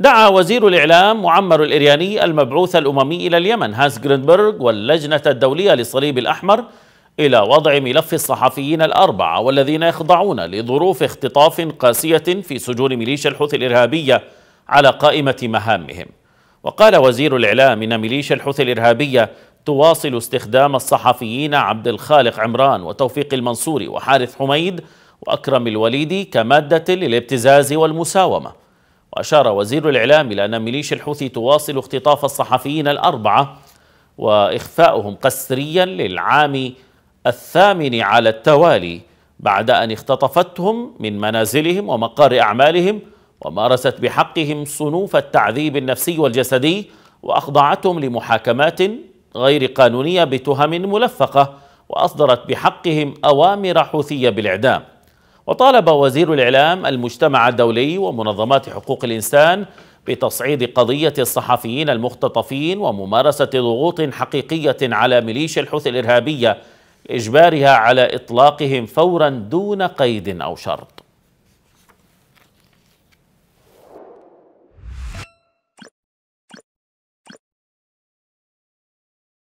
دعا وزير الإعلام معمر الإرياني المبعوث الأممي إلى اليمن هانس جرينبرغ واللجنة الدولية للصليب الأحمر إلى وضع ملف الصحفيين الأربعة والذين يخضعون لظروف اختطاف قاسية في سجون ميليشيا الحوثي الإرهابية على قائمة مهامهم وقال وزير الإعلام إن ميليشيا الحوثي الإرهابية تواصل استخدام الصحفيين عبد الخالق عمران وتوفيق المنصوري وحارث حميد وأكرم الوليدي كمادة للابتزاز والمساومة وأشار وزير الإعلام إلى أن ميليشيا الحوثي تواصل اختطاف الصحفيين الأربعة وإخفاؤهم قسريا للعام الثامن على التوالي بعد أن اختطفتهم من منازلهم ومقار أعمالهم ومارست بحقهم صنوف التعذيب النفسي والجسدي وأخضعتهم لمحاكمات غير قانونية بتهم ملفقة وأصدرت بحقهم أوامر حوثية بالإعدام وطالب وزير الإعلام المجتمع الدولي ومنظمات حقوق الإنسان بتصعيد قضية الصحفيين المختطفين وممارسة ضغوط حقيقية على ميليشيا الحوثي الإرهابية إجبارها على إطلاقهم فورا دون قيد أو شرط